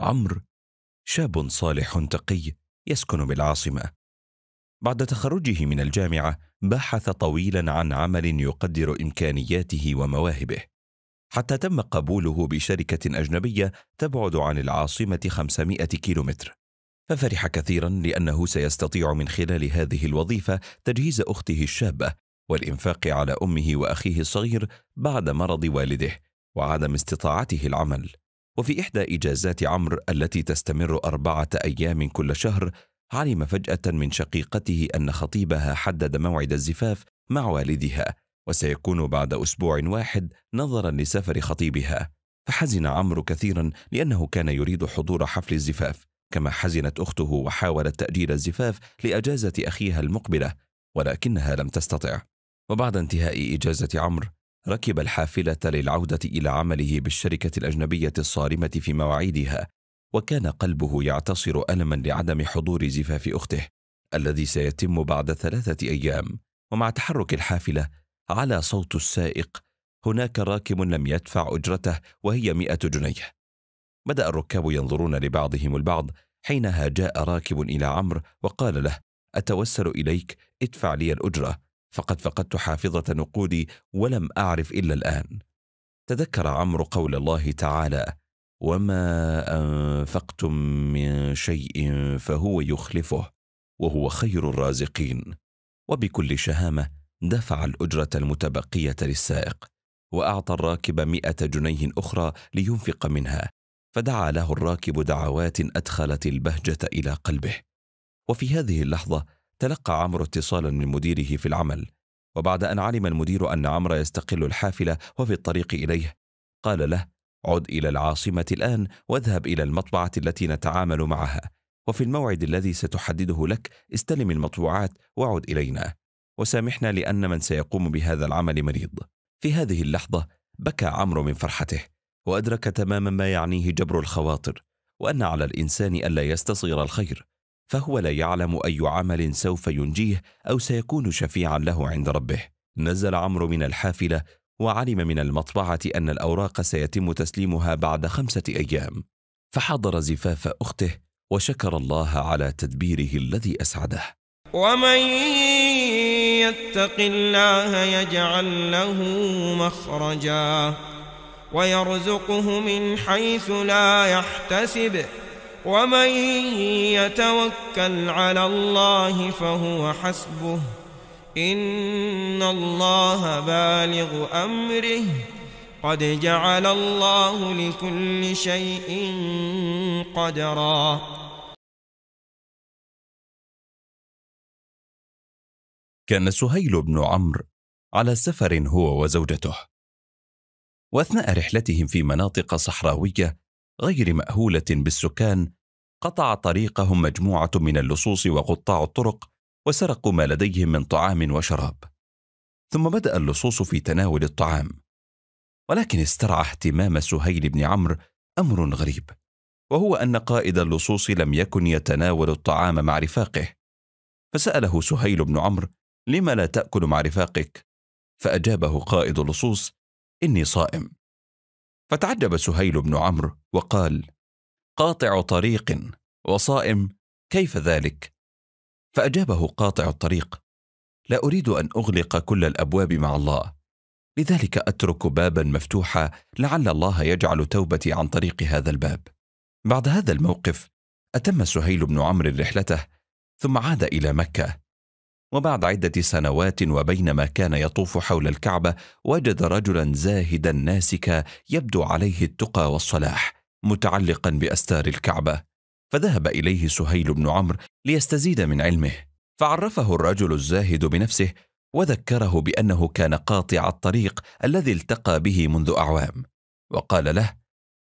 عمرو شاب صالح تقي يسكن بالعاصمة. بعد تخرجه من الجامعة بحث طويلا عن عمل يقدر إمكانياته ومواهبه، حتى تم قبوله بشركة أجنبية تبعد عن العاصمة 500 كيلومتر. ففرح كثيرا لأنه سيستطيع من خلال هذه الوظيفة تجهيز أخته الشابة والإنفاق على أمه وأخيه الصغير بعد مرض والده وعدم استطاعته العمل. وفي إحدى إجازات عمرو التي تستمر أربعة أيام كل شهر علم فجأة من شقيقته أن خطيبها حدد موعد الزفاف مع والدها وسيكون بعد أسبوع واحد نظرا لسفر خطيبها فحزن عمرو كثيرا لأنه كان يريد حضور حفل الزفاف كما حزنت أخته وحاولت تأجيل الزفاف لأجازة أخيها المقبلة ولكنها لم تستطع وبعد انتهاء إجازة عمرو ركب الحافلة للعودة إلى عمله بالشركة الأجنبية الصارمة في مواعيدها، وكان قلبه يعتصر ألما لعدم حضور زفاف أخته، الذي سيتم بعد ثلاثة أيام، ومع تحرك الحافلة على صوت السائق هناك راكب لم يدفع أجرته وهي مئة جنيه بدأ الركاب ينظرون لبعضهم البعض حينها جاء راكب إلى عمرو وقال له أتوسل إليك ادفع لي الأجرة فقد فقدت حافظة نقودي ولم أعرف إلا الآن تذكر عمرو قول الله تعالى وما أنفقتم من شيء فهو يخلفه وهو خير الرازقين وبكل شهامة دفع الأجرة المتبقية للسائق وأعطى الراكب مئة جنيه أخرى لينفق منها فدعا له الراكب دعوات أدخلت البهجة إلى قلبه وفي هذه اللحظة تلقى عمرو اتصالا من مديره في العمل وبعد أن علم المدير أن عمرو يستقل الحافلة وفي الطريق إليه قال له عد إلى العاصمة الآن واذهب إلى المطبعة التي نتعامل معها وفي الموعد الذي ستحدده لك استلم المطبوعات وعد إلينا وسامحنا لأن من سيقوم بهذا العمل مريض في هذه اللحظة بكى عمرو من فرحته وأدرك تماما ما يعنيه جبر الخواطر وأن على الإنسان ألا يستصغر الخير فهو لا يعلم اي عمل سوف ينجيه او سيكون شفيعا له عند ربه نزل عمرو من الحافله وعلم من المطبعه ان الاوراق سيتم تسليمها بعد خمسه ايام فحضر زفاف اخته وشكر الله على تدبيره الذي اسعده ومن يتق الله يجعل له مخرجا ويرزقه من حيث لا يحتسب ومن يتوكل على الله فهو حسبه إن الله بالغ أمره قد جعل الله لكل شيء قدرا كان سهيل بن عمرو على سفر هو وزوجته واثناء رحلتهم في مناطق صحراويه غير ماهوله بالسكان قطع طريقهم مجموعة من اللصوص وقطاع الطرق وسرقوا ما لديهم من طعام وشراب ثم بدأ اللصوص في تناول الطعام ولكن استرعى اهتمام سهيل بن عمرو أمر غريب وهو أن قائد اللصوص لم يكن يتناول الطعام مع رفاقه فسأله سهيل بن عمرو لم لا تأكل مع رفاقك فأجابه قائد اللصوص إني صائم فتعجب سهيل بن عمرو وقال قاطع طريق وصائم كيف ذلك فاجابه قاطع الطريق لا اريد ان اغلق كل الابواب مع الله لذلك اترك بابا مفتوحا لعل الله يجعل توبتي عن طريق هذا الباب بعد هذا الموقف اتم سهيل بن عمرو رحلته ثم عاد الى مكه وبعد عده سنوات وبينما كان يطوف حول الكعبه وجد رجلا زاهدا ناسكا يبدو عليه التقى والصلاح متعلقا باستار الكعبه فذهب اليه سهيل بن عمرو ليستزيد من علمه فعرفه الرجل الزاهد بنفسه وذكره بانه كان قاطع الطريق الذي التقى به منذ اعوام وقال له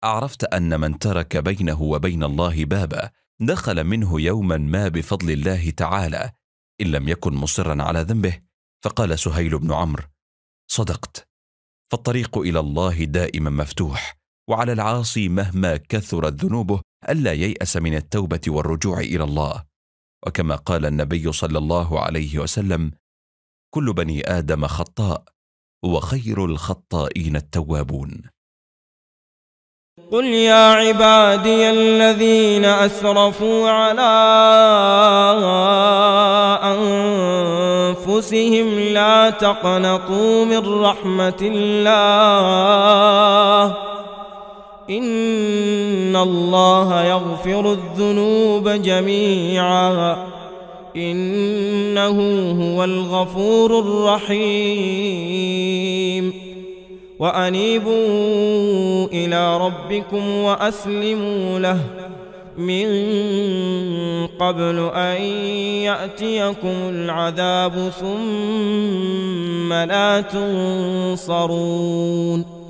اعرفت ان من ترك بينه وبين الله بابا دخل منه يوما ما بفضل الله تعالى ان لم يكن مصرا على ذنبه فقال سهيل بن عمرو صدقت فالطريق الى الله دائما مفتوح وعلى العاصي مهما كثرت ذنوبه الا يياس من التوبه والرجوع الى الله وكما قال النبي صلى الله عليه وسلم كل بني ادم خطاء وخير الخطائين التوابون قل يا عبادي الذين اسرفوا على انفسهم لا تقنطوا من رحمه الله إن الله يغفر الذنوب جميعا إنه هو الغفور الرحيم وأنيبوا إلى ربكم وأسلموا له من قبل أن يأتيكم العذاب ثم لا تنصرون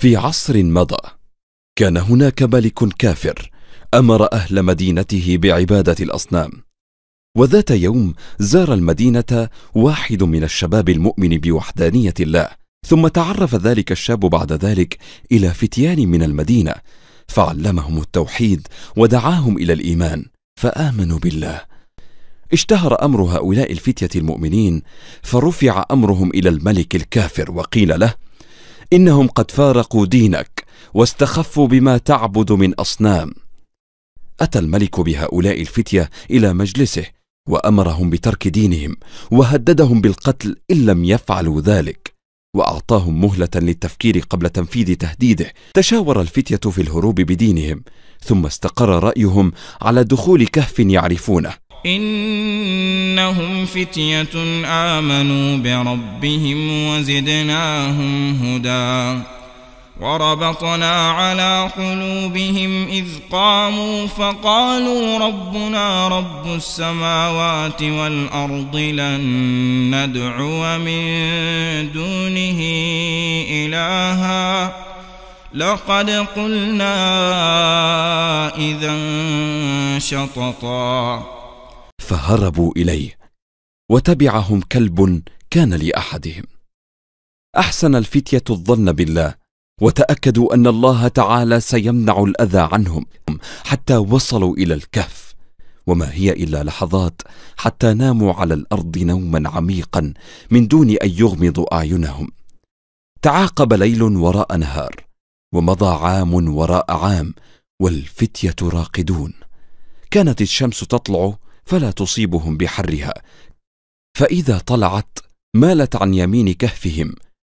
في عصر مضى كان هناك ملك كافر امر اهل مدينته بعباده الاصنام وذات يوم زار المدينه واحد من الشباب المؤمن بوحدانيه الله ثم تعرف ذلك الشاب بعد ذلك الى فتيان من المدينه فعلمهم التوحيد ودعاهم الى الايمان فامنوا بالله اشتهر امر هؤلاء الفتيه المؤمنين فرفع امرهم الى الملك الكافر وقيل له انهم قد فارقوا دينك واستخفوا بما تعبد من اصنام اتى الملك بهؤلاء الفتيه الى مجلسه وامرهم بترك دينهم وهددهم بالقتل ان لم يفعلوا ذلك واعطاهم مهله للتفكير قبل تنفيذ تهديده تشاور الفتيه في الهروب بدينهم ثم استقر رايهم على دخول كهف يعرفونه إنهم فتية آمنوا بربهم وزدناهم هدى وربطنا على قلوبهم إذ قاموا فقالوا ربنا رب السماوات والأرض لن ندعو من دونه إلها لقد قلنا إذا شططا فهربوا اليه وتبعهم كلب كان لاحدهم احسن الفتيه الظن بالله وتاكدوا ان الله تعالى سيمنع الاذى عنهم حتى وصلوا الى الكهف وما هي الا لحظات حتى ناموا على الارض نوما عميقا من دون ان يغمضوا اعينهم تعاقب ليل وراء نهار ومضى عام وراء عام والفتيه راقدون كانت الشمس تطلع فلا تصيبهم بحرها فاذا طلعت مالت عن يمين كهفهم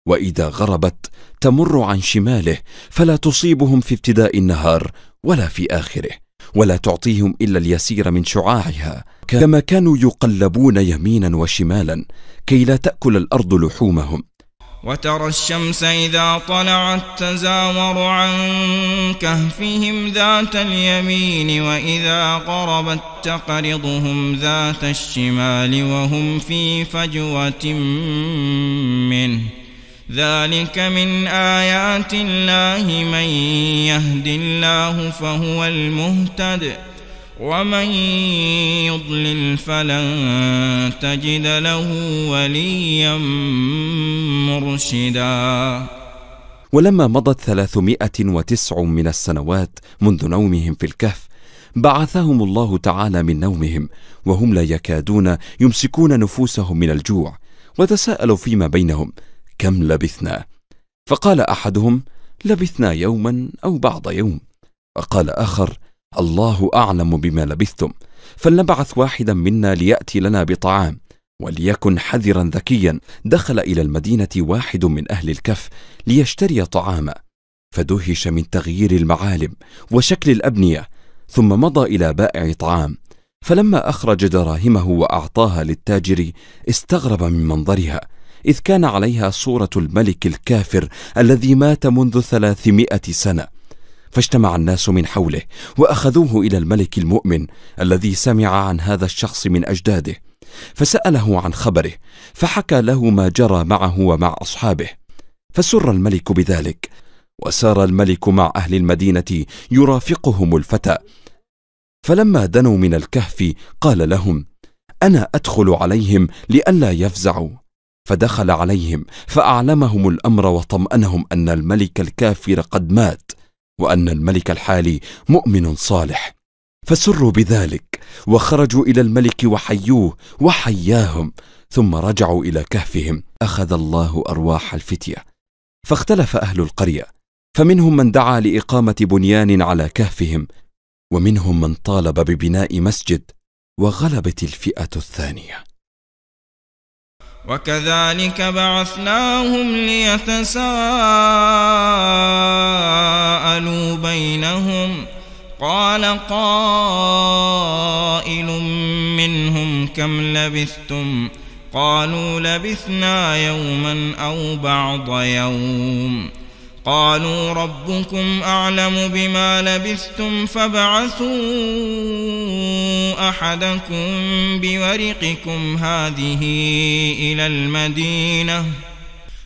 واذا غربت تمر عن شماله فلا تصيبهم في ابتداء النهار ولا في اخره ولا تعطيهم الا اليسير من شعاعها كما كانوا يقلبون يمينا وشمالا كي لا تاكل الارض لحومهم وترى الشمس إذا طلعت تزاور عن كهفهم ذات اليمين وإذا قربت تقرضهم ذات الشمال وهم في فجوة منه ذلك من آيات الله من يهد الله فهو المهتدئ ومن يضلل فلن تجد له وليا مرشدا ولما مضت ثلاثمائة وتسع من السنوات منذ نومهم في الكهف بعثهم الله تعالى من نومهم وهم لا يكادون يمسكون نفوسهم من الجوع وتساءلوا فيما بينهم كم لبثنا فقال احدهم لبثنا يوما او بعض يوم وقال اخر الله اعلم بما لبثتم فلنبعث واحدا منا لياتي لنا بطعام وليكن حذرا ذكيا دخل الى المدينه واحد من اهل الكف ليشتري طعاما فدهش من تغيير المعالم وشكل الابنيه ثم مضى الى بائع طعام فلما اخرج دراهمه واعطاها للتاجر استغرب من منظرها اذ كان عليها صوره الملك الكافر الذي مات منذ ثلاثمائه سنه فاجتمع الناس من حوله واخذوه الى الملك المؤمن الذي سمع عن هذا الشخص من اجداده فساله عن خبره فحكى له ما جرى معه ومع اصحابه فسر الملك بذلك وسار الملك مع اهل المدينه يرافقهم الفتى فلما دنوا من الكهف قال لهم انا ادخل عليهم لئلا يفزعوا فدخل عليهم فاعلمهم الامر وطمانهم ان الملك الكافر قد مات وان الملك الحالي مؤمن صالح فسروا بذلك وخرجوا الى الملك وحيوه وحياهم ثم رجعوا الى كهفهم اخذ الله ارواح الفتيه فاختلف اهل القريه فمنهم من دعا لاقامه بنيان على كهفهم ومنهم من طالب ببناء مسجد وغلبت الفئه الثانيه وكذلك بعثناهم ليتساءلوا فَعَلُوا بَيْنَهُمْ قال قائل منهم كم لبثتم قالوا لبثنا يوما أو بعض يوم قالوا ربكم أعلم بما لبثتم فابعثوا أحدكم بورقكم هذه إلى المدينة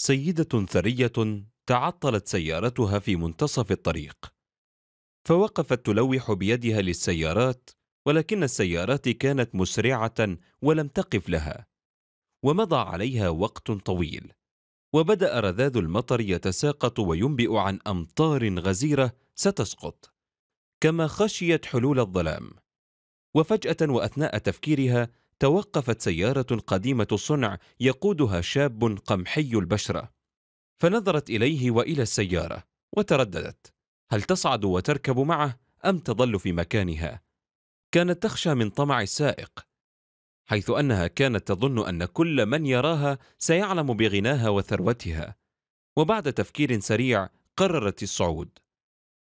سيدة ثرية تعطلت سيارتها في منتصف الطريق فوقفت تلوح بيدها للسيارات ولكن السيارات كانت مسرعة ولم تقف لها ومضى عليها وقت طويل وبدأ رذاذ المطر يتساقط وينبئ عن أمطار غزيرة ستسقط كما خشيت حلول الظلام وفجأة وأثناء تفكيرها توقفت سيارة قديمة الصنع يقودها شاب قمحي البشرة فنظرت إليه وإلى السيارة وترددت هل تصعد وتركب معه أم تظل في مكانها؟ كانت تخشى من طمع السائق حيث أنها كانت تظن أن كل من يراها سيعلم بغناها وثروتها وبعد تفكير سريع قررت الصعود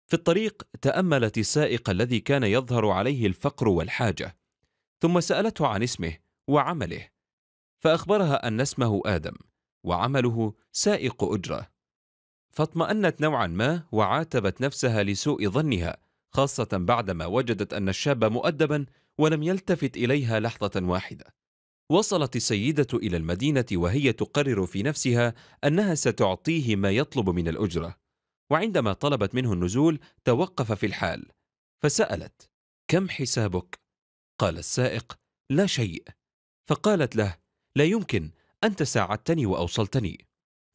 في الطريق تأملت السائق الذي كان يظهر عليه الفقر والحاجة ثم سألته عن اسمه وعمله فأخبرها أن اسمه آدم وعمله سائق أجرة فاطمأنت نوعا ما وعاتبت نفسها لسوء ظنها خاصة بعدما وجدت أن الشاب مؤدبا ولم يلتفت إليها لحظة واحدة وصلت السيدة إلى المدينة وهي تقرر في نفسها أنها ستعطيه ما يطلب من الأجرة وعندما طلبت منه النزول توقف في الحال فسألت كم حسابك؟ قال السائق لا شيء فقالت له لا يمكن انت ساعدتني واوصلتني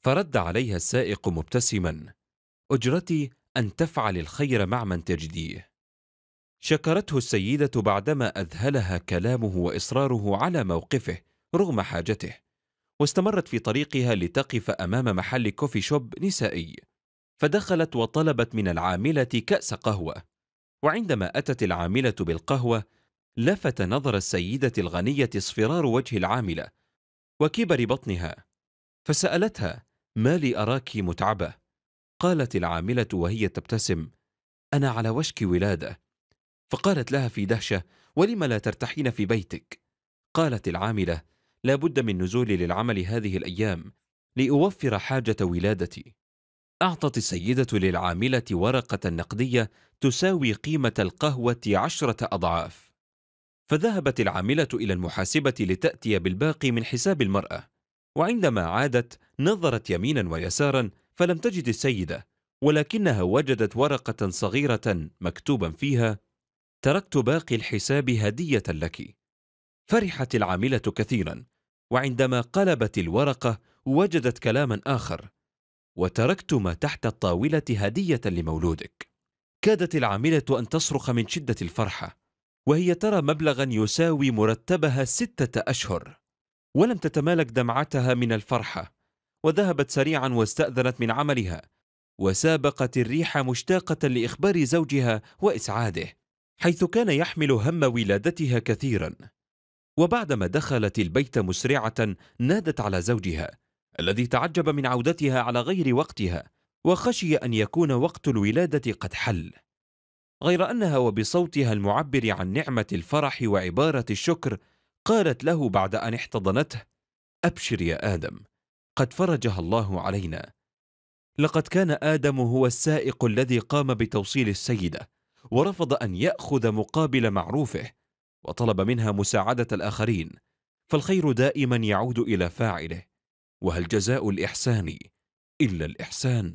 فرد عليها السائق مبتسما اجرتي ان تفعل الخير مع من تجديه شكرته السيده بعدما اذهلها كلامه واصراره على موقفه رغم حاجته واستمرت في طريقها لتقف امام محل كوفي شوب نسائي فدخلت وطلبت من العامله كاس قهوه وعندما اتت العامله بالقهوه لفت نظر السيدة الغنية اصفرار وجه العاملة وكبر بطنها فسألتها ما لي أراك متعبة؟ قالت العاملة وهي تبتسم أنا على وشك ولادة فقالت لها في دهشة ولم لا ترتاحين في بيتك؟ قالت العاملة لا بد من نزولي للعمل هذه الأيام لأوفر حاجة ولادتي أعطت السيدة للعاملة ورقة نقدية تساوي قيمة القهوة عشرة أضعاف فذهبت العاملة إلى المحاسبة لتأتي بالباقي من حساب المرأة وعندما عادت نظرت يمينا ويسارا فلم تجد السيدة ولكنها وجدت ورقة صغيرة مكتوبا فيها تركت باقي الحساب هدية لك فرحت العاملة كثيرا وعندما قلبت الورقة وجدت كلاما آخر وتركت ما تحت الطاولة هدية لمولودك كادت العاملة أن تصرخ من شدة الفرحة وهي ترى مبلغا يساوي مرتبها ستة أشهر ولم تتمالك دمعتها من الفرحة وذهبت سريعا واستأذنت من عملها وسابقت الريح مشتاقة لإخبار زوجها وإسعاده حيث كان يحمل هم ولادتها كثيرا وبعدما دخلت البيت مسرعة نادت على زوجها الذي تعجب من عودتها على غير وقتها وخشي أن يكون وقت الولادة قد حل غير أنها وبصوتها المعبر عن نعمة الفرح وعبارة الشكر قالت له بعد أن احتضنته أبشر يا آدم قد فرجها الله علينا لقد كان آدم هو السائق الذي قام بتوصيل السيدة ورفض أن يأخذ مقابل معروفه وطلب منها مساعدة الآخرين فالخير دائما يعود إلى فاعله وهل جزاء الإحسان إلا الإحسان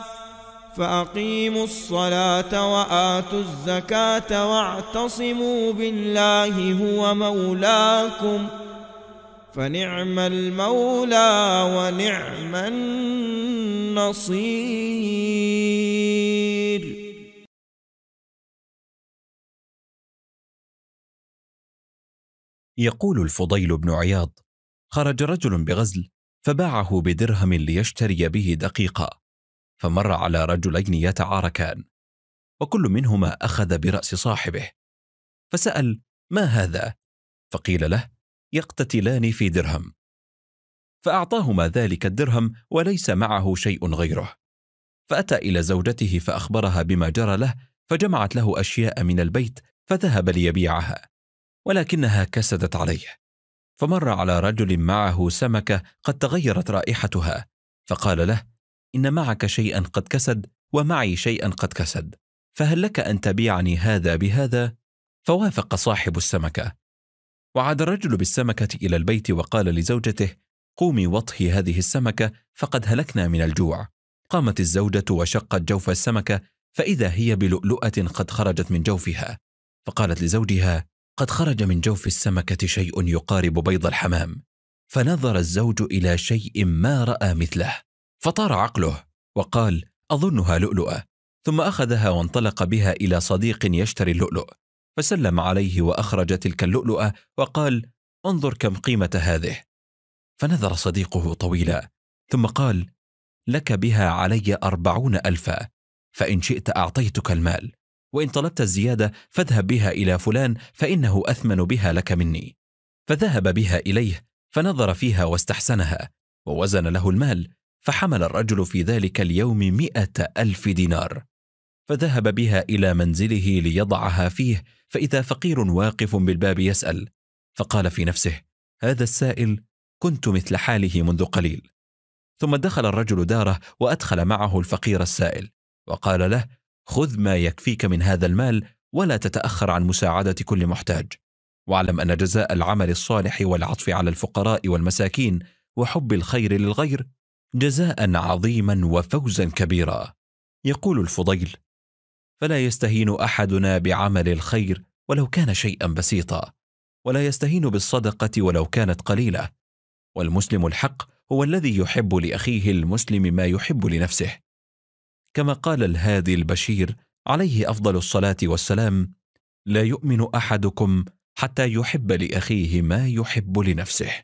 فأقيموا الصلاة وآتوا الزكاة واعتصموا بالله هو مولاكم فنعم المولى ونعم النصير يقول الفضيل بن عياض خرج رجل بغزل فباعه بدرهم ليشتري به دقيقه فمر على رجلين يتعاركان وكل منهما اخذ براس صاحبه فسال ما هذا فقيل له يقتتلان في درهم فاعطاهما ذلك الدرهم وليس معه شيء غيره فاتى الى زوجته فاخبرها بما جرى له فجمعت له اشياء من البيت فذهب ليبيعها ولكنها كسدت عليه فمر على رجل معه سمكه قد تغيرت رائحتها فقال له إن معك شيئا قد كسد ومعي شيئا قد كسد فهل لك أن تبيعني هذا بهذا؟ فوافق صاحب السمكة وعاد الرجل بالسمكة إلى البيت وقال لزوجته قومي وطهي هذه السمكة فقد هلكنا من الجوع قامت الزوجة وشقت جوف السمكة فإذا هي بلؤلؤة قد خرجت من جوفها فقالت لزوجها قد خرج من جوف السمكة شيء يقارب بيض الحمام فنظر الزوج إلى شيء ما رأى مثله فطار عقله وقال اظنها لؤلؤه ثم اخذها وانطلق بها الى صديق يشتري اللؤلؤ فسلم عليه واخرج تلك اللؤلؤه وقال انظر كم قيمه هذه فنظر صديقه طويلا ثم قال لك بها علي اربعون الفا فان شئت اعطيتك المال وان طلبت الزياده فاذهب بها الى فلان فانه اثمن بها لك مني فذهب بها اليه فنظر فيها واستحسنها ووزن له المال فحمل الرجل في ذلك اليوم مئة ألف دينار فذهب بها إلى منزله ليضعها فيه فإذا فقير واقف بالباب يسأل فقال في نفسه هذا السائل كنت مثل حاله منذ قليل ثم دخل الرجل داره وأدخل معه الفقير السائل وقال له خذ ما يكفيك من هذا المال ولا تتأخر عن مساعدة كل محتاج واعلم أن جزاء العمل الصالح والعطف على الفقراء والمساكين وحب الخير للغير جزاء عظيما وفوزا كبيرا يقول الفضيل فلا يستهين احدنا بعمل الخير ولو كان شيئا بسيطا ولا يستهين بالصدقه ولو كانت قليله والمسلم الحق هو الذي يحب لاخيه المسلم ما يحب لنفسه كما قال الهادي البشير عليه افضل الصلاه والسلام لا يؤمن احدكم حتى يحب لاخيه ما يحب لنفسه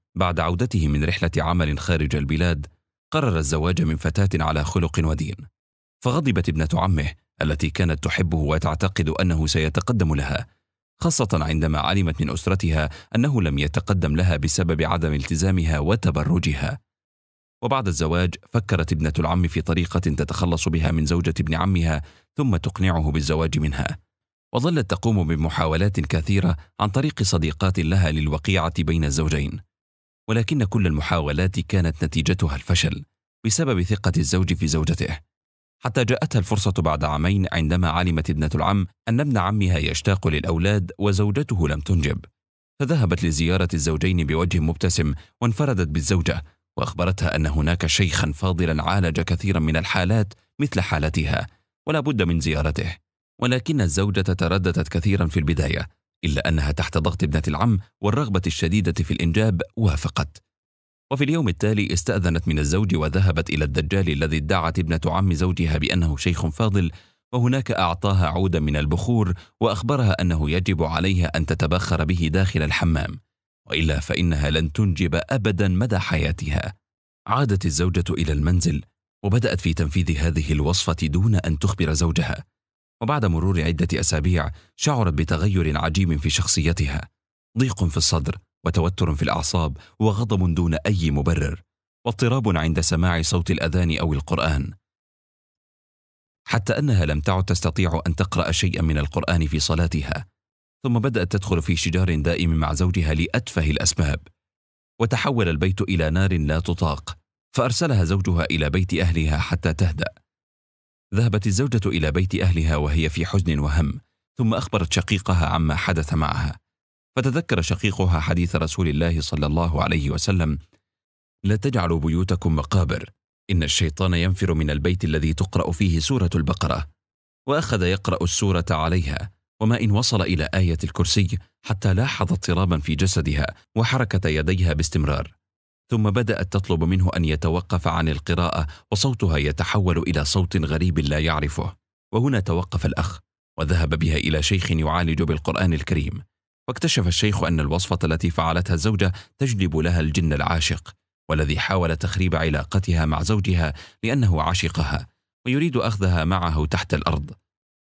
بعد عودته من رحلة عمل خارج البلاد قرر الزواج من فتاة على خلق ودين فغضبت ابنة عمه التي كانت تحبه وتعتقد أنه سيتقدم لها خاصة عندما علمت من أسرتها أنه لم يتقدم لها بسبب عدم التزامها وتبرجها وبعد الزواج فكرت ابنة العم في طريقة تتخلص بها من زوجة ابن عمها ثم تقنعه بالزواج منها وظلت تقوم بمحاولات كثيرة عن طريق صديقات لها للوقيعة بين الزوجين ولكن كل المحاولات كانت نتيجتها الفشل بسبب ثقة الزوج في زوجته حتى جاءتها الفرصة بعد عامين عندما علمت ابنة العم أن ابن عمها يشتاق للأولاد وزوجته لم تنجب فذهبت لزيارة الزوجين بوجه مبتسم وانفردت بالزوجة وأخبرتها أن هناك شيخا فاضلا عالج كثيرا من الحالات مثل حالتها ولا بد من زيارته ولكن الزوجة ترددت كثيرا في البداية إلا أنها تحت ضغط ابنة العم والرغبة الشديدة في الإنجاب وافقت وفي اليوم التالي استأذنت من الزوج وذهبت إلى الدجال الذي ادعت ابنة عم زوجها بأنه شيخ فاضل وهناك أعطاها عودا من البخور وأخبرها أنه يجب عليها أن تتبخر به داخل الحمام وإلا فإنها لن تنجب أبدا مدى حياتها عادت الزوجة إلى المنزل وبدأت في تنفيذ هذه الوصفة دون أن تخبر زوجها وبعد مرور عدة أسابيع شعرت بتغير عجيب في شخصيتها ضيق في الصدر وتوتر في الأعصاب وغضب دون أي مبرر واضطراب عند سماع صوت الأذان أو القرآن حتى أنها لم تعد تستطيع أن تقرأ شيئا من القرآن في صلاتها ثم بدأت تدخل في شجار دائم مع زوجها لأتفه الأسباب وتحول البيت إلى نار لا تطاق فأرسلها زوجها إلى بيت أهلها حتى تهدأ ذهبت الزوجة إلى بيت أهلها وهي في حزن وهم، ثم أخبرت شقيقها عما حدث معها. فتذكر شقيقها حديث رسول الله صلى الله عليه وسلم: "لا تجعلوا بيوتكم مقابر، إن الشيطان ينفر من البيت الذي تقرأ فيه سورة البقرة". وأخذ يقرأ السورة عليها، وما إن وصل إلى آية الكرسي حتى لاحظ اضطرابا في جسدها وحركة يديها باستمرار. ثم بدأت تطلب منه أن يتوقف عن القراءة وصوتها يتحول إلى صوت غريب لا يعرفه وهنا توقف الأخ وذهب بها إلى شيخ يعالج بالقرآن الكريم واكتشف الشيخ أن الوصفة التي فعلتها الزوجة تجلب لها الجن العاشق والذي حاول تخريب علاقتها مع زوجها لأنه عشقها ويريد أخذها معه تحت الأرض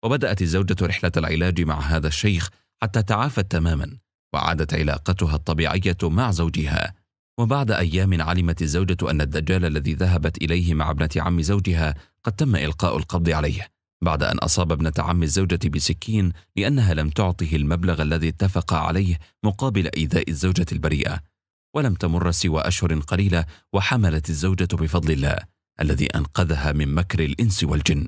وبدأت الزوجة رحلة العلاج مع هذا الشيخ حتى تعافت تماما وعادت علاقتها الطبيعية مع زوجها وبعد أيام علمت الزوجة أن الدجال الذي ذهبت إليه مع ابنة عم زوجها قد تم إلقاء القبض عليه بعد أن أصاب ابنة عم الزوجة بسكين لأنها لم تعطه المبلغ الذي اتفق عليه مقابل إيذاء الزوجة البريئة ولم تمر سوى أشهر قليلة وحملت الزوجة بفضل الله الذي أنقذها من مكر الإنس والجن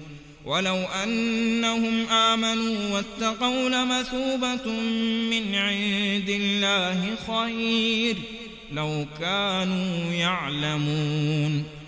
ولو أنهم آمنوا واتقوا لمثوبة من عند الله خير لو كانوا يعلمون